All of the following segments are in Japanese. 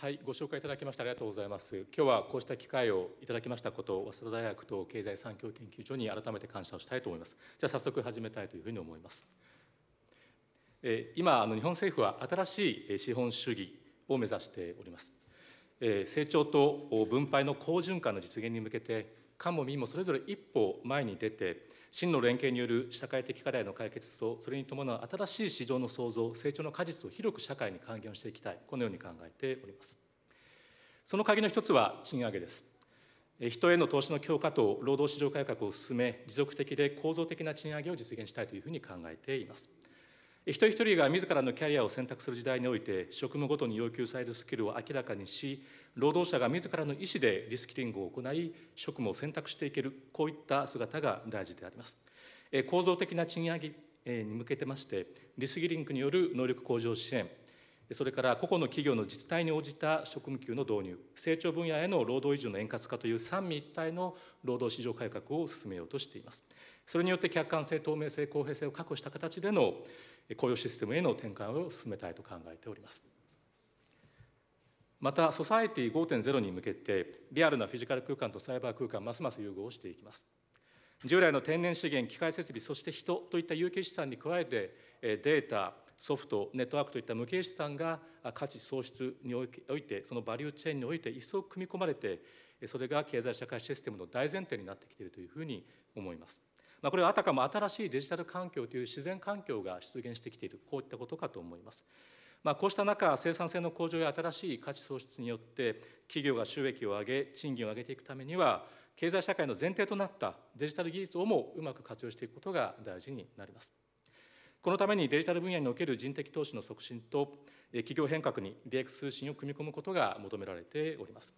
はいご紹介いただきましてありがとうございます今日はこうした機会をいただきましたことを早稲田大学と経済産業研究所に改めて感謝をしたいと思いますじゃあ早速始めたいというふうに思います今日本政府は新しい資本主義を目指しております成長と分配の好循環の実現に向けて官も民もそれぞれ一歩前に出て真の連携による社会的課題の解決とそれに伴う新しい市場の創造成長の果実を広く社会に還元をしていきたいこのように考えておりますその鍵の一つは賃上げです人への投資の強化と労働市場改革を進め持続的で構造的な賃上げを実現したいというふうに考えています一人一人が自らのキャリアを選択する時代において職務ごとに要求されるスキルを明らかにし労働者が自らの意思でリスキリングを行い職務を選択していけるこういった姿が大事であります構造的な賃上げに向けてましてリスキリングによる能力向上支援それから個々の企業の実態に応じた職務給の導入成長分野への労働移住の円滑化という三位一体の労働市場改革を進めようとしていますそれによって客観性透明性公平性を確保した形での雇用システムへの転換を進めたいと考えておりますまたソサエティ5.0に向けてリアルなフィジカル空間とサイバー空間ますます融合していきます従来の天然資源機械設備そして人といった有形資産に加えてデータソフトネットワークといった無形資産が価値創出においてそのバリューチェーンにおいて一層組み込まれてそれが経済社会システムの大前提になってきているというふうに思いますまあ、これはあたかも新しいデジタル環境という自然環境が出現してきているこういったことかと思います。まあ、こうした中生産性の向上や新しい価値創出によって企業が収益を上げ賃金を上げていくためには経済社会の前提となったデジタル技術をもうまく活用していくことが大事になります。このためにデジタル分野における人的投資の促進と企業変革に DX 通信を組み込むことが求められております。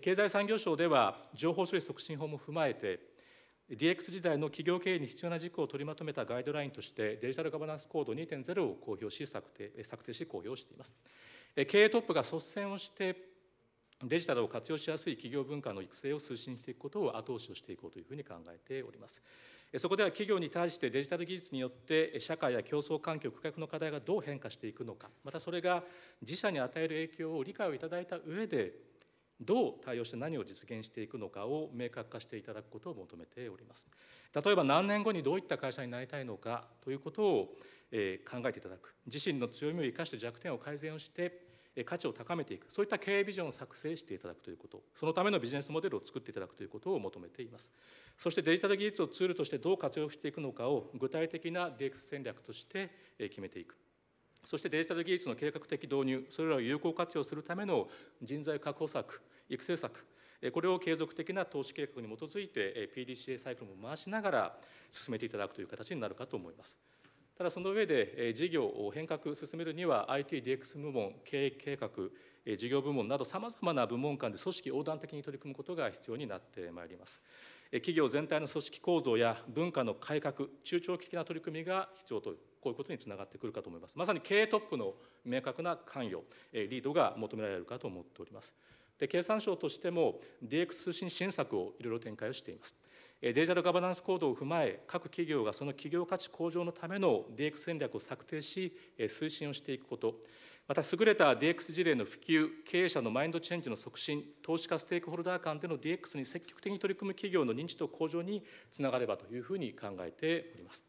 経済産業省では情報処理促進法も踏まえて DX 時代の企業経営に必要な事項を取りまとめたガイドラインとしてデジタルガバナンスコード2.0を公表し策定策定し公表しています経営トップが率先をしてデジタルを活用しやすい企業文化の育成を推進していくことを後押しをしていこうというふうに考えておりますそこでは企業に対してデジタル技術によって社会や競争環境顧客の課題がどう変化していくのかまたそれが自社に与える影響を理解をいただいた上でどう対応して何を実現していくのかを明確化していただくことを求めております例えば何年後にどういった会社になりたいのかということを考えていただく自身の強みを生かして弱点を改善をして価値を高めていくそういった経営ビジョンを作成していただくということそのためのビジネスモデルを作っていただくということを求めていますそしてデジタル技術をツールとしてどう活用していくのかを具体的な DX 戦略として決めていくそしてデジタル技術の計画的導入それらを有効活用するための人材確保策育成策これを継続的な投資計画に基づいて PDCA サイクルも回しながら進めていただくという形になるかと思います。ただその上で事業を変革を進めるには ITDX 部門経営計画事業部門などさまざまな部門間で組織横断的に取り組むことが必要になってまいります企業全体の組織構造や文化の改革中長期的な取り組みが必要とこういうことにつながってくるかと思いますまさに経営トップの明確な関与リードが求められるかと思っておりますで経産省としても DX 通信新援策をいろいろ展開をしていますデジタルガバナンス行動を踏まえ各企業がその企業価値向上のための DX 戦略を策定し推進をしていくことまた優れた DX 事例の普及経営者のマインドチェンジの促進投資家ステークホルダー間での DX に積極的に取り組む企業の認知度向上につながればというふうに考えております。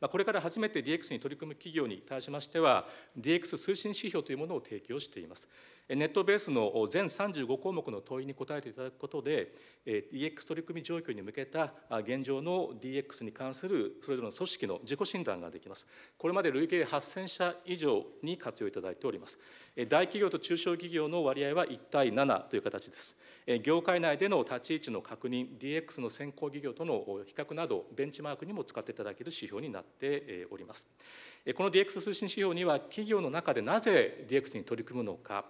まあ、これから初めて DX に取り組む企業に対しましては DX 推進指標というものを提供しています。ネットベースの全35項目の問いに答えていただくことで DX 取り組み状況に向けた現状の DX に関するそれぞれの組織の自己診断ができますこれまで累計8000社以上に活用いただいております大企業と中小企業の割合は1対7という形です業界内での立ち位置の確認 DX の先行企業との比較などベンチマークにも使っていただける指標になっておりますこの DX 推進指標には企業の中でなぜ DX に取り組むのか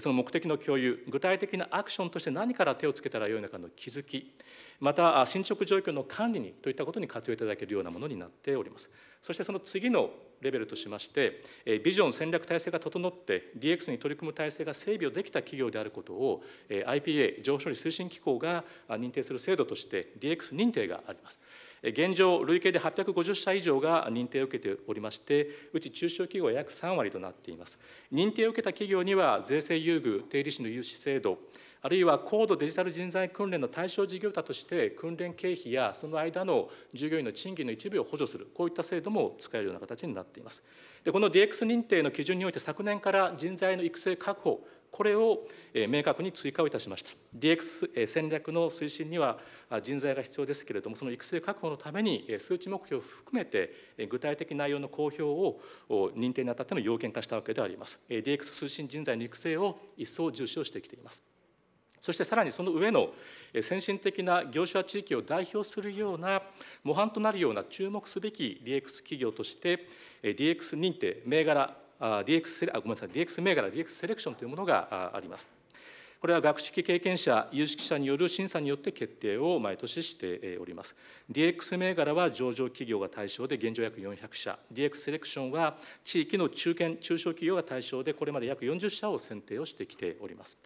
その目的の共有具体的なアクションとして何から手をつけたらよいのかの気づきまた進捗状況の管理にといったことに活用いただけるようなものになっておりますそしてその次のレベルとしましてビジョン戦略体制が整って DX に取り組む体制が整備をできた企業であることを IPA 上報処理推進機構が認定する制度として DX 認定があります。現状、累計で850社以上が認定を受けておりまして、うち中小企業は約3割となっています。認定を受けた企業には、税制優遇、定理士の融資制度、あるいは高度デジタル人材訓練の対象事業者として訓練経費やその間の従業員の賃金の一部を補助するこういった制度も使えるような形になっていますでこの DX 認定の基準において昨年から人材の育成確保これを明確に追加をいたしました DX 戦略の推進には人材が必要ですけれどもその育成確保のために数値目標を含めて具体的内容の公表を認定にあたっての要件化したわけであります DX 推進人材の育成を一層重視をしてきていますそしてさらにその上の先進的な業種や地域を代表するような模範となるような注目すべき DX 企業として DX 認定銘柄 DX, ごめんなさい DX 銘柄 DX セレクションというものがあります。これは学識経験者、有識者による審査によって決定を毎年しております。DX 銘柄は上場企業が対象で現状約400社、DX セレクションは地域の中堅・中小企業が対象で、これまで約40社を選定をしてきております。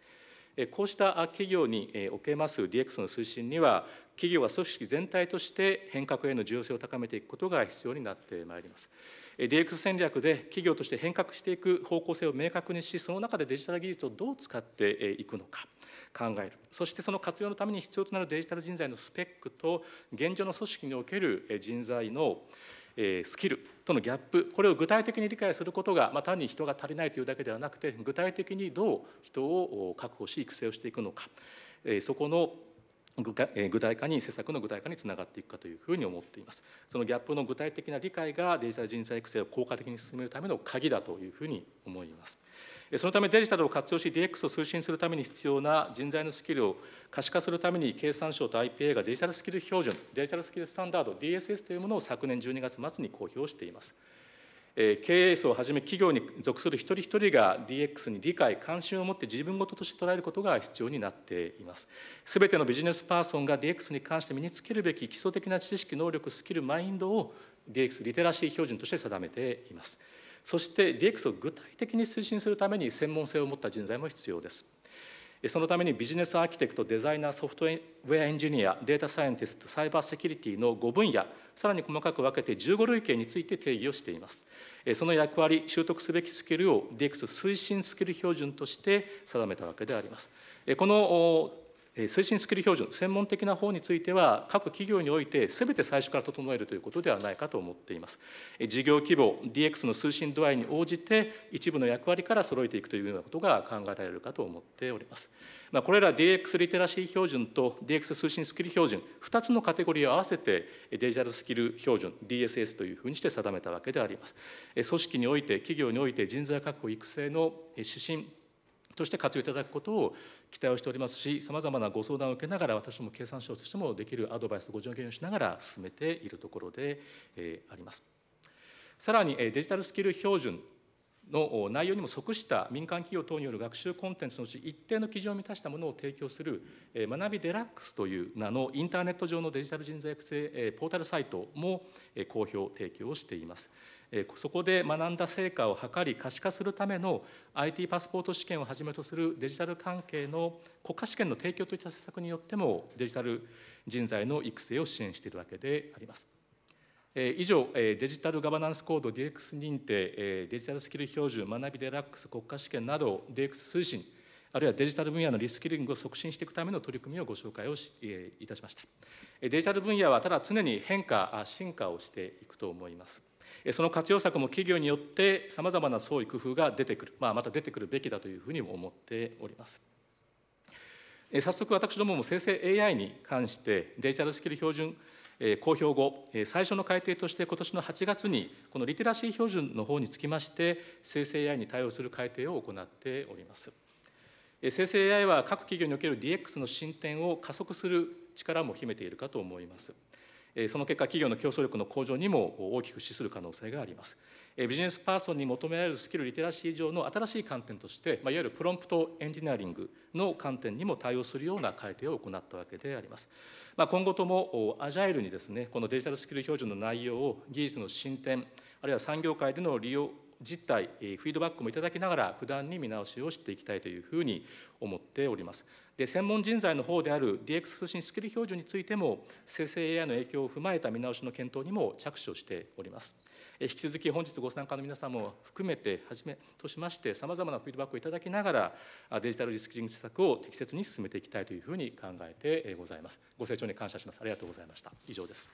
こうした企業におけます DX の推進には、企業は組織全体として変革への重要性を高めていくことが必要になってまいります。DX 戦略で企業として変革していく方向性を明確にし、その中でデジタル技術をどう使っていくのか考える、そしてその活用のために必要となるデジタル人材のスペックと、現状の組織における人材のスキル、とのギャップこれを具体的に理解することが、まあ、単に人が足りないというだけではなくて具体的にどう人を確保し育成をしていくのか、えー、そこの具体化に施策の具体化につながっていくかというふうに思っていますそのギャップの具体的な理解がデジタル人材育成を効果的に進めるための鍵だというふうに思いますそのためデジタルを活用し DX を推進するために必要な人材のスキルを可視化するために経産省と IPA がデジタルスキル標準デジタルスキルスタンダード DSS というものを昨年12月末に公表しています経営層をはじめ企業に属する一人一人が DX に理解関心を持って自分事として捉えることが必要になっていますすべてのビジネスパーソンが DX に関して身につけるべき基礎的な知識能力スキルマインドを DX リテラシー標準として定めていますそして DX を具体的に推進するために専門性を持った人材も必要ですそのためにビジネスアーキテクト、デザイナー、ソフトウェアエンジニア、データサイエンティスト、サイバーセキュリティの5分野、さらに細かく分けて15類型について定義をしています。その役割、習得すべきスキルを DX 推進スキル標準として定めたわけであります。この推進スキル標準専門的な方については各企業において全て最初から整えるということではないかと思っています事業規模 DX の推進度合いに応じて一部の役割から揃えていくというようなことが考えられるかと思っておりますまあ、これら DX リテラシー標準と DX 推進スキル標準2つのカテゴリーを合わせてデジタルスキル標準 DSS というふうにして定めたわけであります組織において企業において人材確保育成の指針として活用いただくことを期待をしておりますしさまざまなご相談を受けながら私も経産省としてもできるアドバイスご助言をしながら進めているところであります。さらにデジタルスキル標準の内容にも即した民間企業等による学習コンテンツのうち一定の基準を満たしたものを提供する学びデラックスという名のインターネット上のデジタル人材育成ポータルサイトも公表提供をしています。そこで学んだ成果を図り可視化するための IT パスポート試験をはじめとするデジタル関係の国家試験の提供といった施策によってもデジタル人材の育成を支援しているわけであります。以上デジタルガバナンスコード DX 認定デジタルスキル標準学びデラックス国家試験など DX 推進あるいはデジタル分野のリスキリングを促進していくための取り組みをご紹介をいたしましたデジタル分野はただ常に変化進化をしていくと思いますその活用策も企業によってさまざまな創意工夫が出てくる、まあ、また出てくるべきだというふうにも思っております。早速私どもも生成 AI に関してデジタルスキル標準公表後最初の改定として今年の8月にこのリテラシー標準の方につきまして生成 AI に対応する改定を行っております生成 AI は各企業における DX の進展を加速する力も秘めているかと思いますその結果企業の競争力の向上にも大きく資する可能性がありますビジネスパーソンに求められるスキルリテラシー上の新しい観点としていわゆるプロンプトエンジニアリングの観点にも対応するような改定を行ったわけであります、まあ、今後ともアジャイルにですねこのデジタルスキル標準の内容を技術の進展あるいは産業界での利用実態、フィードバックもいただきながら、普段に見直しをしていきたいというふうに思っております。で専門人材の方である DX 通信スキル標準についても、生成 AI の影響を踏まえた見直しの検討にも着手をしております。引き続き本日ご参加の皆さんも含めてはじめとしましてさまざまなフィードバックをいただきながらデジタルリスキリング施策を適切に進めていきたいというふうに考えてございますご清聴に感謝しますありがとうございました以上です